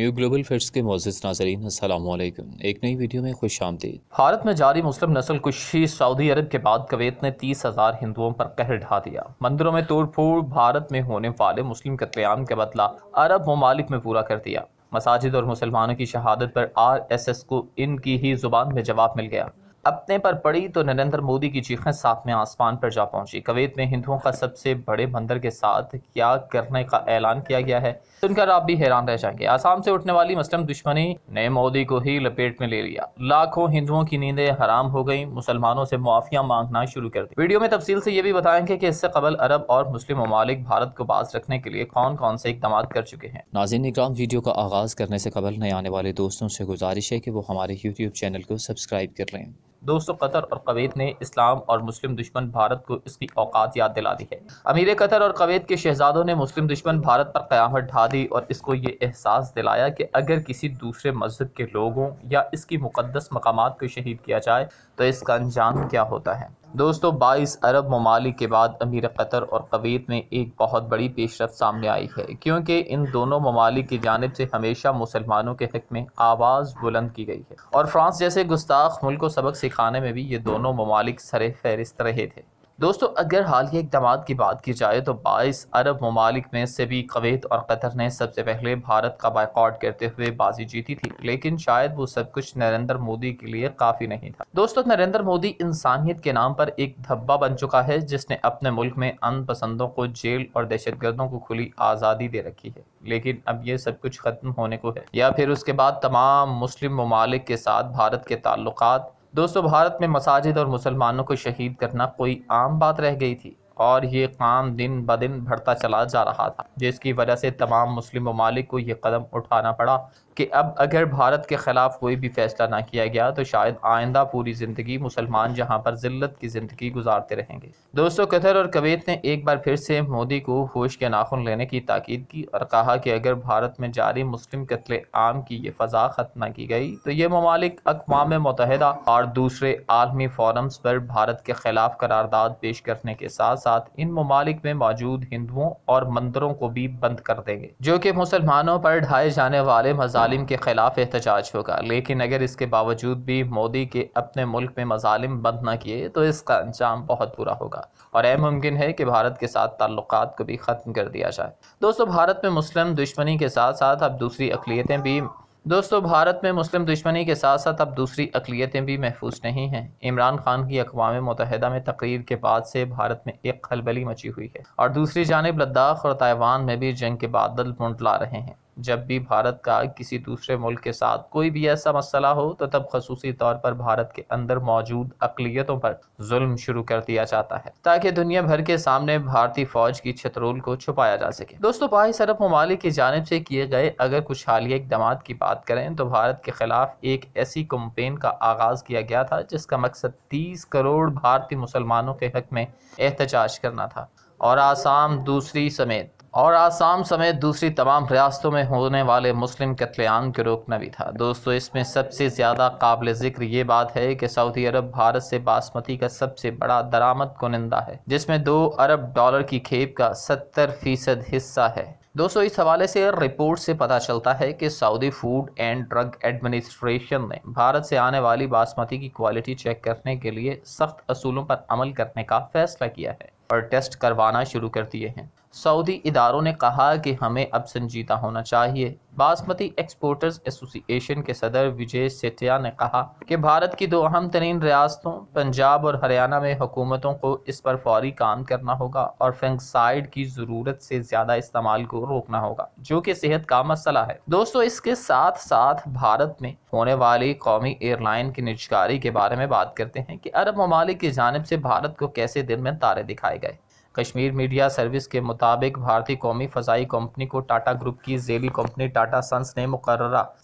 new global facts के मोजिज नाजरीन असलम एक नई वीडियो में खुश आमदी भारत में जारी मुस्लिम नस्ल कुशी सऊदी अरब के बाद कवैत ने तीस हज़ार हिंदुओं पर कहर ढा दिया मंदिरों में तोड़ फोड़ भारत में होने वाले मुस्लिम कतलेआम का बदला अरब ममालिक में पूरा कर दिया मसाजिद और मुसलमानों की शहादत पर आर एस एस को इनकी ही जुबान में जवाब मिल गया अपने पर पड़ी तो नरेंद्र मोदी की चीखें साथ में आसमान पर जा पहुंची कवेत में हिंदुओं का सबसे बड़े मंदिर के साथ क्या करने का ऐलान किया गया है सुनकर आप भी हैरान रह जाएंगे आसाम से उठने वाली मुस्लिम दुश्मनी ने मोदी को ही लपेट में ले लिया लाखों हिंदुओं की नींदें हराम हो गई मुसलमानों से मुआफिया मांगना शुरू कर दी वीडियो में तफसील से ये भी बताएंगे की इससे कबल अरब और मुस्लिम ममालिक भारत को बास रखने के लिए कौन कौन से इकदाम कर चुके हैं नाजिन इक्राम वीडियो का आगाज करने से कबल नए आने वाले दोस्तों से गुजारिश है की वो हमारे यूट्यूब चैनल को सब्सक्राइब कर लें दोस्तों कतर और कवैत ने इस्लाम और मुस्लिम दुश्मन भारत को इसकी औकात याद दिला दी है अमीर कतर और कवैत के शहजादों ने मुस्लिम दुश्मन भारत पर क़्यामत ढा दी और इसको ये एहसास दिलाया कि अगर किसी दूसरे मजहब के लोगों या इसकी मुकदस मकाम को शहीद किया जाए तो इसका अंजाम क्या होता है दोस्तों बाईस अरब ममालिक के बाद अमीर कतर और कवीत में एक बहुत बड़ी पेशरफ सामने आई है क्योंकि इन दोनों ममालिक की जानब से हमेशा मुसलमानों के हक में आवाज़ बुलंद की गई है और फ्रांस जैसे गुस्ताख मुल्क को सबक सिखाने में भी ये दोनों ममालिक सर फहरिस्त रहे थे दोस्तों अगर हाल के इकदाम की बात की जाए तो बाईस अरब ममालिक में से भी कवैत और कतर ने सबसे पहले भारत का बायकॉट करते हुए बाजी जीती थी लेकिन शायद वो सब कुछ नरेंद्र मोदी के लिए काफ़ी नहीं था दोस्तों नरेंद्र मोदी इंसानियत के नाम पर एक धब्बा बन चुका है जिसने अपने मुल्क में अन पसंदों को जेल और दहशत गर्दों को खुली आज़ादी दे रखी है लेकिन अब ये सब कुछ ख़त्म होने को है या फिर उसके बाद तमाम मुस्लिम ममालिक के साथ भारत के ताल्लुकात दोस्तों भारत में मसाजिद और मुसलमानों को शहीद करना कोई आम बात रह गई थी और ये काम दिन ब दिन बढ़ता चला जा रहा था जिसकी वजह से तमाम मुस्लिम ममालिक को ये कदम उठाना पड़ा कि अब अगर भारत के ख़िलाफ़ कोई भी फ़ैसला ना किया गया तो शायद आइंदा पूरी ज़िंदगी मुसलमान जहां पर जिल्लत की ज़िंदगी गुजारते रहेंगे दोस्तों कतर और कवैत ने एक बार फिर से मोदी को होश के नाखून लेने की ताकीद की और कहा कि अगर भारत में जारी मुस्लिम कत्ल आम की ये फ़जा ख़त्म की गई तो ये ममालिक अकवा मुतहदा और दूसरे आलमी फोरम्स पर भारत के ख़िलाफ़ करारदाद पेश करने के साथ साथ इन ममालिक में मौजूद हिंदुओं और मंदिरों को भी बंद कर देंगे जो कि मुसलमानों पर ढाए जाने वाले मजाक मजालिम के ख़िलाफ़ एहतजाज होगा लेकिन अगर इसके बावजूद भी मोदी के अपने मुल्क में मजालिम बंद ना किए तो इसका अंजाम बहुत बुरा होगा और यह मुमकिन है कि भारत के साथ ताल्लुक को भी ख़त्म कर दिया जाए दोस्तों भारत में मुस्लिम दुश्मनी के साथ साथ अब दूसरी अकलीतें भी दोस्तों भारत में मुस्लिम दुश्मनी के साथ साथ अब दूसरी अकलीतें भी महफूज नहीं हैं इमरान खान की अकवा मुतहदा में तकरीर के बाद से भारत में एक खलबली मची हुई है और दूसरी जानब लद्दाख और ताइवान में भी जंग के बादल मुंडला रहे हैं जब भी भारत का किसी दूसरे मुल्क के साथ कोई भी ऐसा मसला हो तो तब खसूसी तौर पर भारत के अंदर मौजूद अकलीतों पर जुल्म शुरू कर दिया जाता है ताकि दुनिया भर के सामने भारतीय फौज की छतरोल को छुपाया जा सके दोस्तों बाईस अरब ममालिक की जानब से किए गए अगर कुछ हालिया इकदाम की बात करें तो भारत के खिलाफ एक ऐसी कम्पेन का आगाज किया गया था जिसका मकसद तीस करोड़ भारतीय मुसलमानों के हक में एहतजाज करना था और आसाम दूसरी समेत और आसाम समेत दूसरी तमाम रियासतों में होने वाले मुस्लिम कत्लेआम के रोकना भी था दोस्तों इसमें सबसे ज़्यादा काबिल ज़िक्र ये बात है कि सऊदी अरब भारत से बासमती का सबसे बड़ा दरामद कुनिंदा है जिसमें दो अरब डॉलर की खेप का सत्तर फ़ीसद हिस्सा है दोस्तों इस हवाले से रिपोर्ट से पता चलता है कि Saudi food and drug administration ने भारत से आने वाली बासमती की क्वालिटी चेक करने के लिए सख्त असूलों पर अमल करने का फैसला किया है और टेस्ट करवाना शुरू कर दिए हैं सऊदी इदारों ने कहा कि हमें अब संजीदा होना चाहिए बासमती एक्सपोर्टर्स एसोसिएशन के सदर विजय सेठिया ने कहा कि भारत की दो अहम तरीन रियासतों पंजाब और हरियाणा में हुकूमतों को इस पर फौरी काम करना होगा और फंगसाइड की ज़रूरत से ज़्यादा इस्तेमाल को रोकना होगा जो कि सेहत का मसला है दोस्तों इसके साथ साथ भारत में होने वाली कौमी एयरलाइन की निजकारी के बारे में बात करते हैं कि अरब ममालिक की जानब से भारत को कैसे दिन में तारे दिखाए गए कश्मीर मीडिया सर्विस के मुताबिक भारतीय कौमी फजाई कंपनी को टाटा ग्रुप की जेली कंपनी टाटा सन्स ने मुकर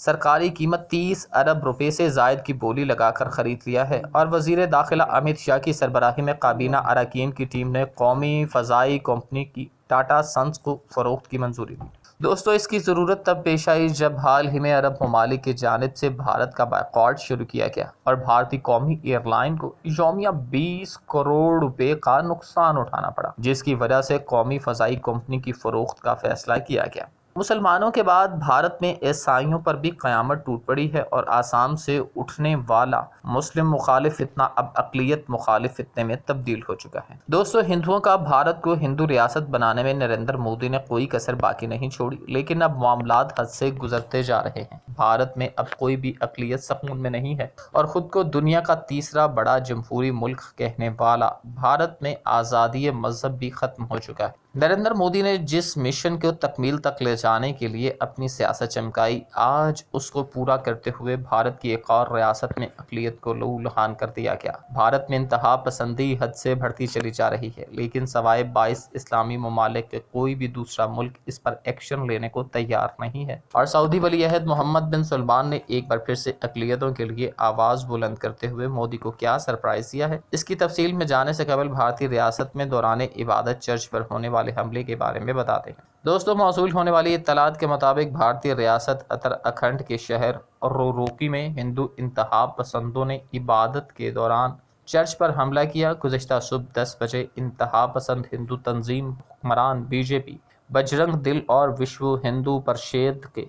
सरकारी कीमत 30 अरब रुपए से जायद की बोली लगाकर खरीद लिया है और वजीर दाखिला अमित शाह की सरबराही में काबीना अरकान की टीम ने कौमी फजाई कंपनी की टाटा सन्स को फरोख्त की मंजूरी दी दोस्तों इसकी ज़रूरत तब पेश आई जब हाल ही में अरब ममालिक की जानब से भारत का बैकॉर्ड शुरू किया गया और भारतीय कौमी एयरलाइन को योमिया बीस करोड़ रुपए का नुकसान उठाना पड़ा जिसकी वजह से कौमी फजाई कंपनी की फरोख्त का फैसला किया गया मुसलमानों के बाद भारत में ईसाइयों पर भी क़यामत टूट पड़ी है और आसाम से उठने वाला मुस्लिम मुखालिफ इतना अब अकलीत मुखालिफ फितने में तब्दील हो चुका है दोस्तों हिंदुओं का भारत को हिंदू रियासत बनाने में नरेंद्र मोदी ने कोई कसर बाकी नहीं छोड़ी लेकिन अब मामला हद से गुजरते जा रहे हैं भारत में अब कोई भी अकलीत सकून में नहीं है और ख़ुद को दुनिया का तीसरा बड़ा जमहूरी मुल्क कहने वाला भारत में आज़ादी मजहब भी ख़त्म हो चुका है नरेंद्र मोदी ने जिस मिशन को तकमील तक ले जाने के लिए अपनी सियासत चमकाई आज उसको पूरा करते हुए भारत की एक और रियासत में अकलीत को लूलहान कर दिया गया भारत में इंतहा पसंदी हद से बढ़ती चली जा रही है लेकिन सवाए बाईस इस्लामी ममालिक के कोई भी दूसरा मुल्क इस पर एक्शन लेने को तैयार नहीं है और सऊदी वली अहद मोहम्मद बिन सलमान ने एक बार फिर से अकलीतों के लिए आवाज़ बुलंद करते हुए मोदी को क्या सरप्राइज दिया है इसकी तफसील में जाने से कबल भारतीय रियासत में दौरान इबादत चर्च पर होने वाले वाले हमले के बारे में बताते हैं दोस्तों मौसू होने वाली इतलात के मुताबिक भारतीय रियासत अतर अखंड के शहर रोरोकी में हिंदू इंतहा पसंदों ने इबादत के दौरान चर्च पर हमला किया गुजशत सुबह दस बजे इंतहा पसंद हिंदू तंजीम हुक्मरान बीजेपी बजरंग दिल और विश्व हिंदू परिषद के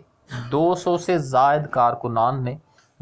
200 से जायद कारकुनान ने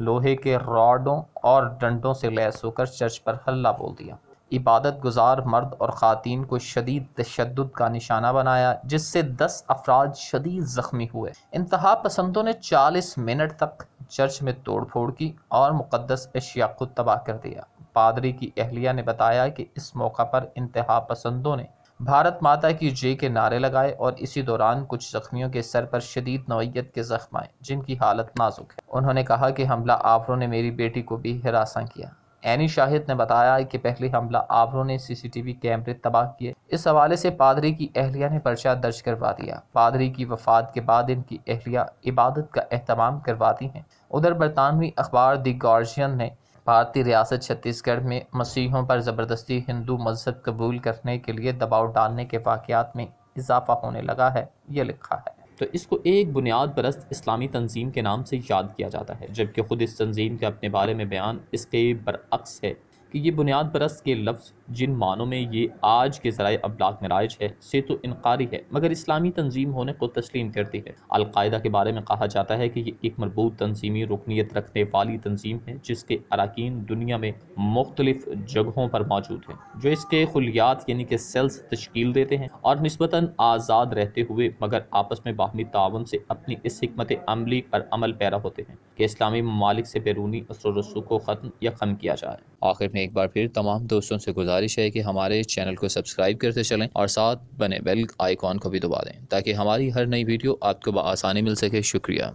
लोहे के रॉडों और डंडों से लैस होकर चर्च पर हल्ला बोल दिया इबादत गुजार मर्द और खातन को शदीद तशद का निशाना बनाया जिससे दस अफराद शदीद ज़ख्मी हुए इंतहा पसंदों ने चालीस मिनट तक चर्च में तोड़ फोड़ की और मुक़दस अशिया को तबाह कर दिया पादरी की अहलिया ने बताया कि इस मौका पर इंतहा पसंदों ने भारत माता की जे के नारे लगाए और इसी दौरान कुछ जख्मियों के सर पर शदीद नोयत के जख्म आए जिनकी हालत नाजुक है उन्होंने कहा कि हमला आवरों ने मेरी बेटी को भी हरासा किया एनी शाहिद ने बताया कि पहले हमला आवरों ने सीसीटीवी कैमरे तबाह किए इस हवाले से पादरी की अहलिया ने पर्चा दर्ज करवा दिया पादरी की वफात के बाद इनकी अहलिया इबादत का अहतमाम करवाती हैं उधर बरतानवी अखबार दी गार्जियन ने भारतीय रियासत छत्तीसगढ़ में मसीहों पर ज़बरदस्ती हिंदू मजहब कबूल करने के लिए दबाव डालने के वाक़ में इजाफा होने लगा है ये लिखा है तो इसको एक बुनियाद परस्त इस्लामी तंजीम के नाम से याद किया जाता है जबकि ख़ुद इस तंजीम के अपने बारे में बयान इसके बरअक्स है कि ये बुनियाद परस्त के लफ्ज़ जिन मानों में ये आज के जराये अबलाक में राइज है से तो इनकारी है मगर इस्लामी तंजीम होने को तस्लीम करती है अलकायदा के बारे में कहा जाता है कि ये एक मरबूत तनजीमी रुकनीत रखने वाली तंजीम है जिसके अरकान दुनिया में मुख्तलिफ जगहों पर मौजूद हैं जो इसके खुलियात यानी कि सेल्स तश्कील देते हैं और नस्बता आज़ाद रहते हुए मगर आपस में बाहमी ताउन से अपनी इस हमत अमली पर अमल पैरा होते हैं कि इस्लामी ममालिक से बैरूनी असर रसूख को ख़त्म या खम किया जाए आखिर में एक बार फिर तमाम दोस्तों से गुजार गुजारिश है कि हमारे चैनल को सब्सक्राइब करते चलें और साथ बने बेल आइकॉन को भी दबा दें ताकि हमारी हर नई वीडियो आपको आसानी मिल सके शुक्रिया